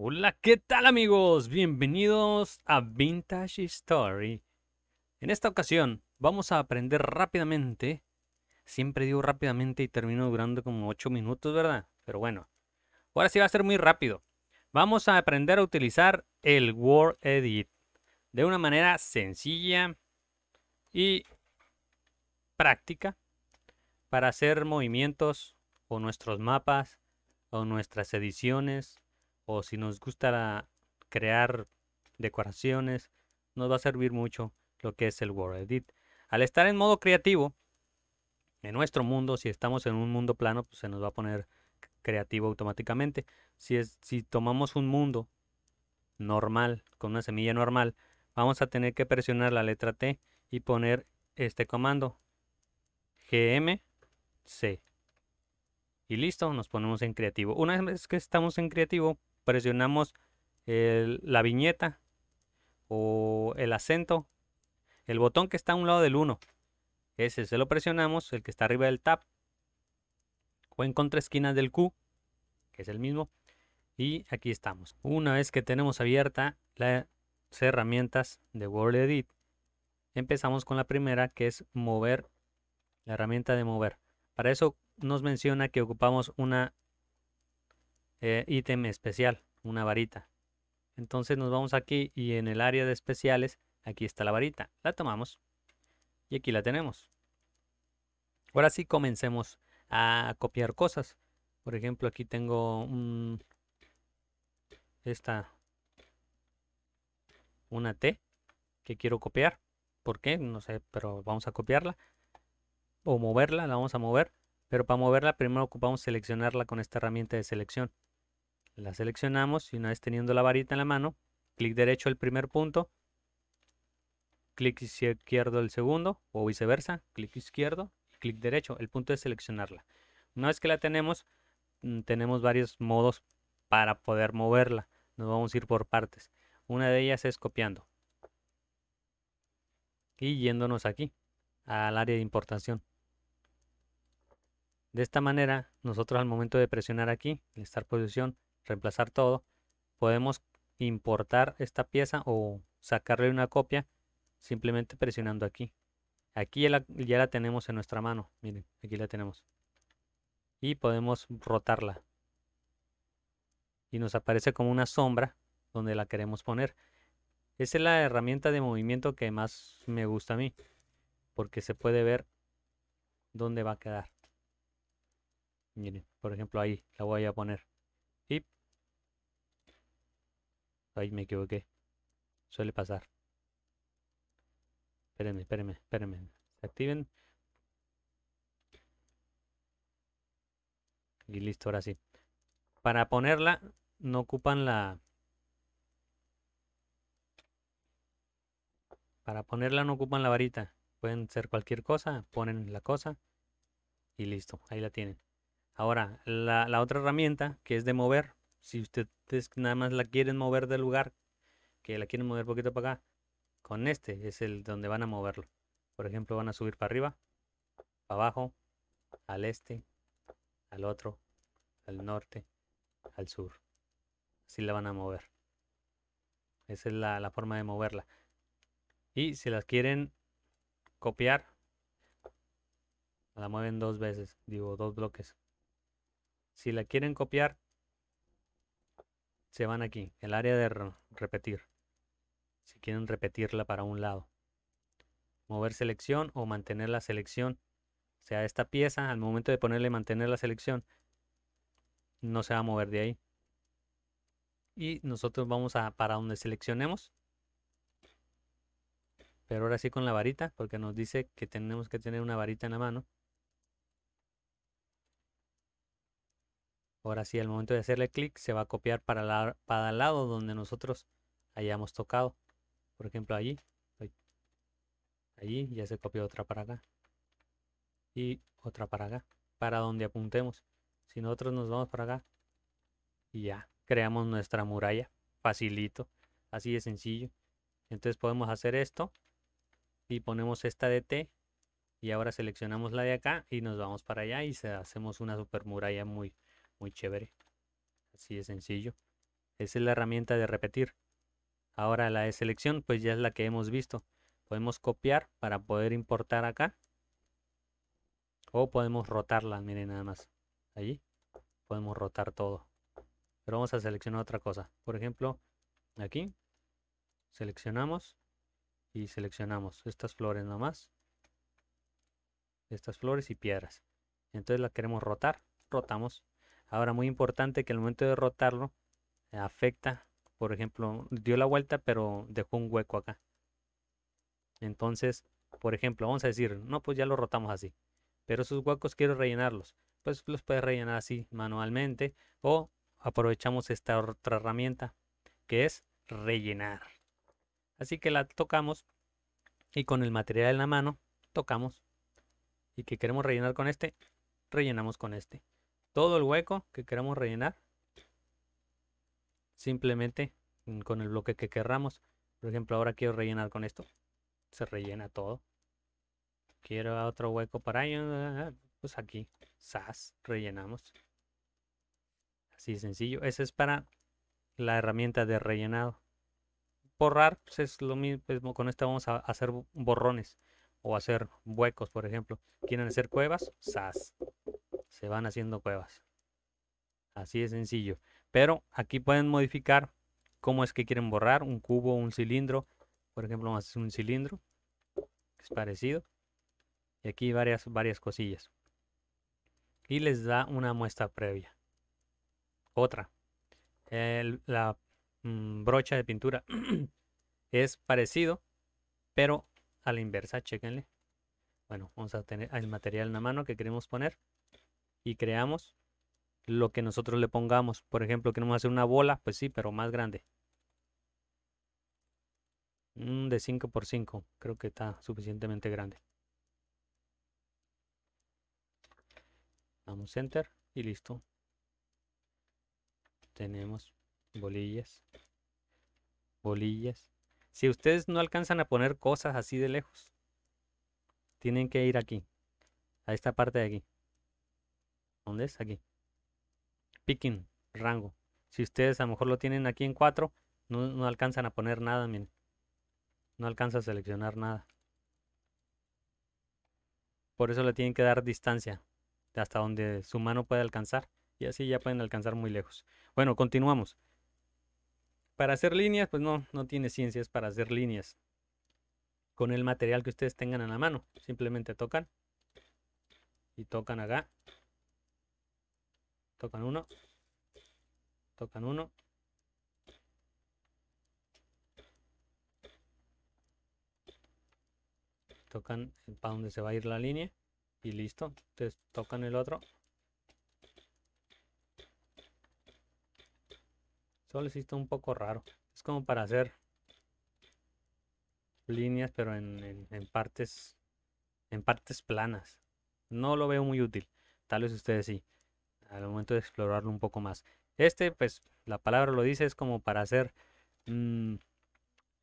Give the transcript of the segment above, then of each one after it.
Hola, ¿qué tal amigos? Bienvenidos a Vintage Story. En esta ocasión vamos a aprender rápidamente. Siempre digo rápidamente y termino durando como 8 minutos, ¿verdad? Pero bueno, ahora sí va a ser muy rápido. Vamos a aprender a utilizar el Word Edit de una manera sencilla y práctica para hacer movimientos o nuestros mapas o nuestras ediciones o si nos gusta crear decoraciones, nos va a servir mucho lo que es el world Edit. Al estar en modo creativo, en nuestro mundo, si estamos en un mundo plano, pues, se nos va a poner creativo automáticamente. Si, si tomamos un mundo normal, con una semilla normal, vamos a tener que presionar la letra T y poner este comando gmc y listo, nos ponemos en creativo. Una vez que estamos en creativo, presionamos la viñeta o el acento, el botón que está a un lado del 1. Ese se lo presionamos, el que está arriba del tab o en contra esquinas del Q, que es el mismo. Y aquí estamos. Una vez que tenemos abierta las herramientas de Word Edit, empezamos con la primera que es mover, la herramienta de mover. Para eso nos menciona que ocupamos una eh, ítem especial, una varita. Entonces nos vamos aquí y en el área de especiales, aquí está la varita. La tomamos y aquí la tenemos. Ahora sí comencemos a copiar cosas. Por ejemplo, aquí tengo un, esta, una T que quiero copiar. ¿Por qué? No sé, pero vamos a copiarla. O moverla, la vamos a mover. Pero para moverla primero ocupamos seleccionarla con esta herramienta de selección. La seleccionamos y una vez teniendo la varita en la mano, clic derecho el primer punto, clic izquierdo el segundo o viceversa, clic izquierdo, clic derecho. El punto es seleccionarla. Una vez que la tenemos, mm, tenemos varios modos para poder moverla. Nos vamos a ir por partes. Una de ellas es copiando. Y yéndonos aquí, al área de importación. De esta manera, nosotros al momento de presionar aquí, en esta posición, reemplazar todo, podemos importar esta pieza o sacarle una copia simplemente presionando aquí. Aquí ya la, tenemos en nuestra mano, miren, aquí la tenemos. Y podemos rotarla. Y nos aparece como una sombra donde la queremos poner. Esa es la herramienta de movimiento que más me gusta a mí. Porque se puede ver dónde va a quedar. Miren, por ejemplo ahí la voy a poner. Ahí me equivoqué. Suele pasar. Espérenme, espérenme, espérenme. Se activen. Y listo, ahora sí. Para ponerla, no ocupan la... Para ponerla no ocupan la varita. Pueden ser cualquier cosa, ponen la cosa y listo, ahí la tienen. Ahora, la otra herramienta que es de mover, si ustedes nada más la quieren mover del lugar, que la quieren mover poquito para acá, con este es el donde van a moverlo. Por ejemplo, van a subir para arriba, para abajo, al este, al otro, al norte, al sur. Así la van a mover. Esa es la, la forma de moverla. Y si las quieren copiar, la mueven dos veces, digo, dos bloques. Si la quieren copiar, se van aquí, el área de repetir. Si quieren repetirla para un lado. Mover selección o mantener la selección. O sea, esta pieza, al momento de ponerle mantener la selección, no se va a mover de ahí. Y nosotros vamos a para donde seleccionemos. Pero ahora sí con la varita, porque nos dice que tenemos que tener una varita en la mano. Ahora sí, al momento de hacerle clic, se va a copiar para, para el lado donde nosotros hayamos tocado. Por ejemplo, allí. Allí ya se copió otra para acá. Y otra para acá. Para donde apuntemos. Si nosotros nos vamos para acá. Y ya. Creamos nuestra muralla. Facilito. Así de sencillo. Entonces podemos hacer esto. Y ponemos esta de T. Y ahora seleccionamos la de acá. Y nos vamos para allá. Y hacemos una super muralla muy, muy chévere. Así de sencillo. Esa es la herramienta de repetir. Ahora la de selección, pues ya es la que hemos visto. Podemos copiar para poder importar acá. O podemos rotarla, miren nada más. Allí podemos rotar todo. Pero vamos a seleccionar otra cosa. Por ejemplo, aquí seleccionamos y seleccionamos estas flores nomás. Estas flores y piedras. Entonces la queremos rotar. Rotamos. Ahora, muy importante que al momento de rotarlo, afecta, por ejemplo, dio la vuelta pero dejó un hueco acá. Entonces, por ejemplo, vamos a decir, no, pues ya lo rotamos así. Pero esos huecos quiero rellenarlos. Pues los puedes rellenar así manualmente o aprovechamos esta otra herramienta que es rellenar. Así que la tocamos y con el material en la mano tocamos y que queremos rellenar con este, rellenamos con este todo el hueco que queramos rellenar. Simplemente mm, con el bloque que querramos. Por ejemplo, ahora quiero rellenar con esto. Se rellena todo. Quiero otro hueco para ello. Ah, ah, ah. Pues aquí, SAS, rellenamos. Así sencillo. Ese es para la herramienta de rellenado. Borrar pues, es lo mismo. Pues, con esto vamos a hacer borrones o hacer huecos, por ejemplo. ¿Quieren hacer cuevas? SAS se van haciendo cuevas. Así de sencillo. Pero aquí pueden modificar cómo es que quieren borrar un cubo, un cilindro. Por ejemplo, vamos a hacer un cilindro. es parecido. Y aquí varias, varias cosillas. Y les da una muestra previa. Otra. la mm, brocha de pintura es parecido, pero a la inversa, chequenle. Bueno, vamos a tener el material en la mano que queremos poner y creamos lo que nosotros le pongamos. Por ejemplo, queremos hacer una bola, pues sí, pero más grande. Mm, de 5 por 5 creo que está suficientemente grande. Damos enter y listo. Tenemos bolillas, bolillas. Si ustedes no alcanzan a poner cosas así de lejos, tienen que ir aquí, a esta parte de aquí. ¿Dónde es? Aquí. Picking, rango. Si ustedes a lo mejor lo tienen aquí en 4, no, alcanzan a poner nada, miren. No alcanza a seleccionar nada. Por eso le tienen que dar distancia hasta donde su mano puede alcanzar. Y así ya pueden alcanzar muy lejos. Bueno, continuamos. Para hacer líneas, pues no, no tiene ciencias para hacer líneas. Con el material que ustedes tengan en la mano. Simplemente tocan. Y tocan acá. Tocan uno. Tocan uno. Tocan para donde se va a ir la línea. Y listo. Entonces tocan el otro. Solo existe un poco raro. Es como para hacer líneas, pero en, en partes en partes planas. No lo veo muy útil. Tal vez ustedes sí al momento de explorarlo un poco más. Este, pues la palabra lo dice, es como para hacer mm,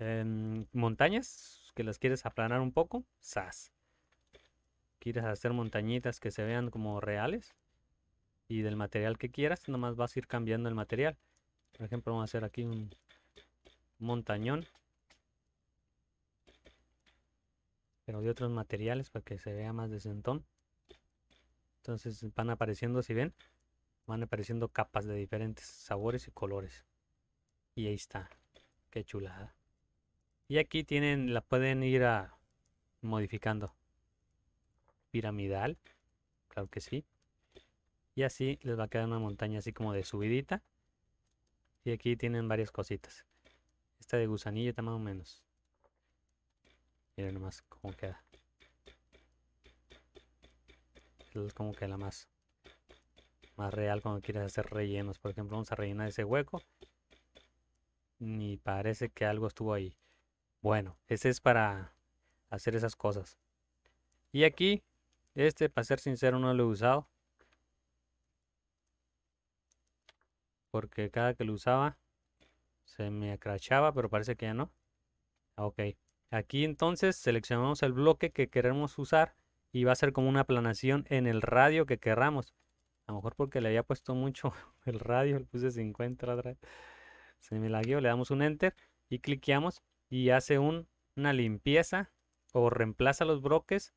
em, montañas que las quieres aplanar un poco, sas. Quieres hacer montañitas que se vean como reales y del material que quieras, nomás vas a ir cambiando el material. Por ejemplo, vamos a hacer aquí un montañón. Pero de otros materiales para que se vea más de entonces van apareciendo, si ven, van apareciendo capas de diferentes sabores y colores. Y ahí está. Qué chulada. Y aquí tienen, la pueden ir modificando. Piramidal, claro que sí. Y así les va a quedar una montaña así como de subidita. Y aquí tienen varias cositas. Esta de gusanillo está más o menos. Miren nomás cómo queda es como que la más, más real cuando quieres hacer rellenos. Por ejemplo, vamos a rellenar ese hueco. Y parece que algo estuvo ahí. Bueno, ese es para hacer esas cosas. Y aquí, este, para ser sincero, no lo he usado. Porque cada que lo usaba, se me acrachaba pero parece que ya no. Ok. Aquí entonces seleccionamos el bloque que queremos usar y va a ser como una aplanación en el radio que querramos. A lo mejor porque le había puesto mucho el radio, le puse 50 atrás. Se me guió. le damos un enter y cliqueamos y hace una limpieza o reemplaza los bloques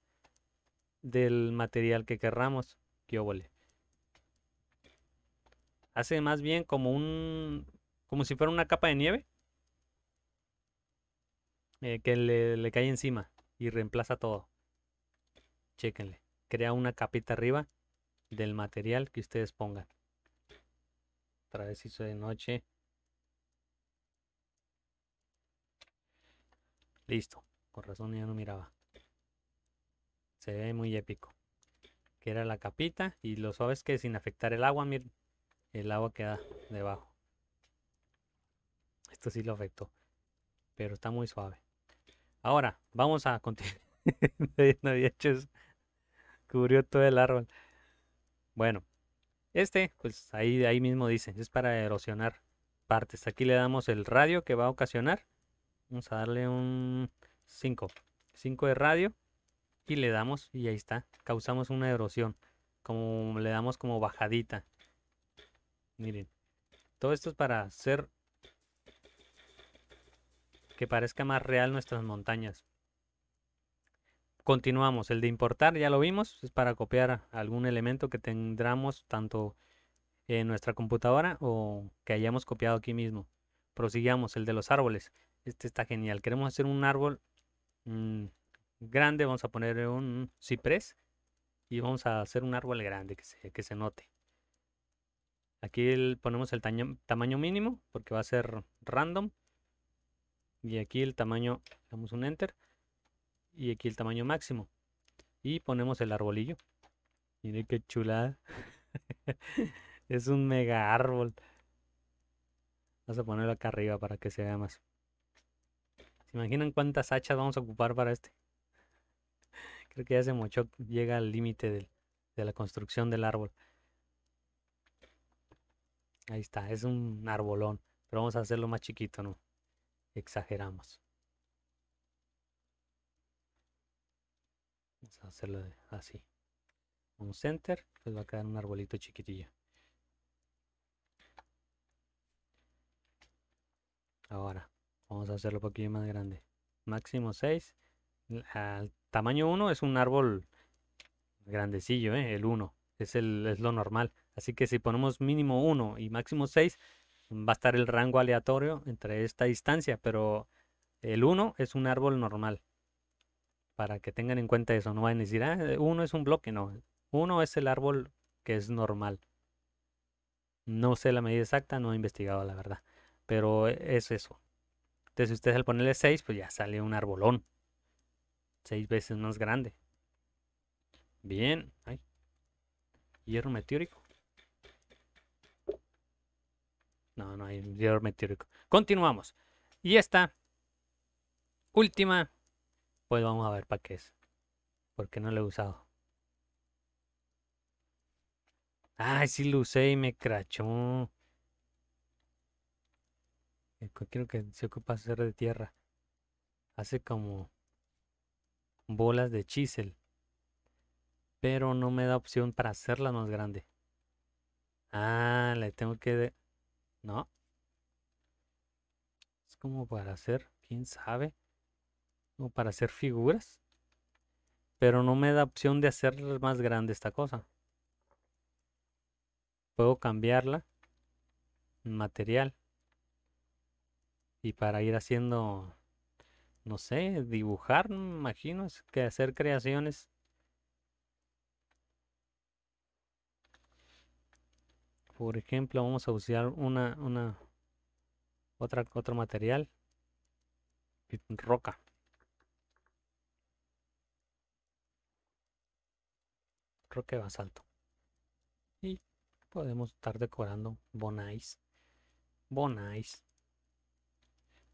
del material que querramos. Que Hace más bien como un como si fuera una capa de nieve eh, que le cae encima y reemplaza todo. Chéquenle. Crea una capita arriba del material que ustedes pongan. Otra vez hizo de noche. Listo. Con razón ya no miraba. Se ve muy épico. Que era la capita y lo suave es que sin afectar el agua, el agua queda debajo. Esto sí lo afectó. Pero está muy suave. Ahora, vamos a continuar. no había hecho eso. Cubrió todo el árbol. Bueno, este, pues ahí, ahí mismo dice, es para erosionar partes. Aquí le damos el radio que va a ocasionar. Vamos a darle un 5. 5 de radio. Y le damos y ahí está. Causamos una erosión. Como le damos como bajadita. Miren. Todo esto es para hacer que parezca más real nuestras montañas. Continuamos, el de importar ya lo vimos, es para copiar algún elemento que tendremos tanto en nuestra computadora o que hayamos copiado aquí mismo. Prosigamos, el de los árboles. Este está genial, queremos hacer un árbol mm, grande, vamos a poner un ciprés y vamos a hacer un árbol grande que se, que se note. Aquí ponemos el tamaño mínimo porque va a ser random. Y aquí el tamaño, damos un enter y aquí el tamaño máximo. Y ponemos el arbolillo. Miren qué chulada. es un mega árbol. Vamos a ponerlo acá arriba para que se vea más. ¿Se imaginan cuántas hachas vamos a ocupar para este? Creo que ya se mochó, llega al límite de la construcción del árbol. Ahí está, es un arbolón. Pero vamos a hacerlo más chiquito, ¿no? Exageramos. Vamos a hacerlo así. Un center, pues va a quedar un arbolito chiquitillo. Ahora, vamos a hacerlo un poquito más grande. Máximo 6. Al tamaño 1 es un árbol grandecillo, ¿eh? el 1. Es, es lo normal. Así que si ponemos mínimo 1 y máximo 6, va a estar el rango aleatorio entre esta distancia. Pero el 1 es un árbol normal para que tengan en cuenta eso. No van a decir, ah, eh, uno es un bloque, no. Uno es el árbol que es normal. No sé la medida exacta, no he investigado la verdad. Pero e, es eso. Entonces, si ustedes al ponerle 6, pues ya sale un arbolón. Seis veces más grande. Bien. Hierro meteórico. No, no hay hierro meteórico. Continuamos. Y esta última pues vamos a ver para qué es. Porque no lo he usado. Ay, sí lo usé y me crachó. quiero eh, que se ocupa hacer de tierra. Hace como bolas de chisel. Pero no me da opción para hacerla más grande. Ah, le tengo que... No. Es como para hacer, quién sabe o para hacer figuras. Pero no me da opción de hacer más grande esta cosa. Puedo cambiarla. En material. Y para ir haciendo, no sé, dibujar, me imagino, es que hacer creaciones. Por ejemplo, vamos a usar una, una, otra, otro material. Roca. que va salto Y podemos estar decorando bonais. Bonais.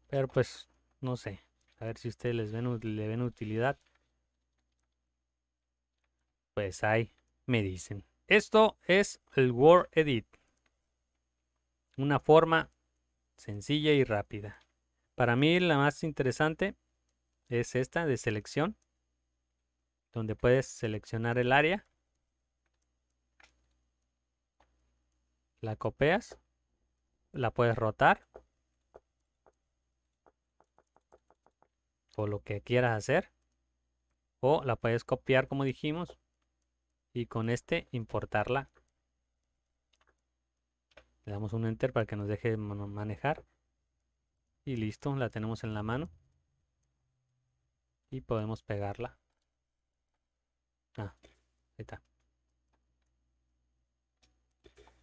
Pero pues, no sé. A ver si ustedes les ven, le ven utilidad. Pues ahí me dicen. Esto es el Word Edit. Una forma sencilla y rápida. Para mí la más interesante es esta de selección, donde puedes seleccionar el área la copias, la puedes rotar o lo que quieras hacer o la puedes copiar como dijimos y con este importarla le damos un enter para que nos deje manejar y listo la tenemos en la mano y podemos pegarla ah, ahí está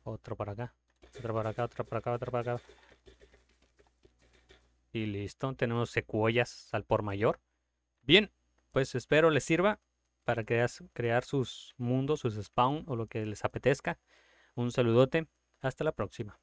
otro para acá. Otro para acá, otro para acá, otro para acá. Y listo, tenemos secuoyas al por mayor. Bien, pues espero les sirva para crear, crear sus mundos, sus spawn o lo que les apetezca. Un saludote. Hasta la próxima.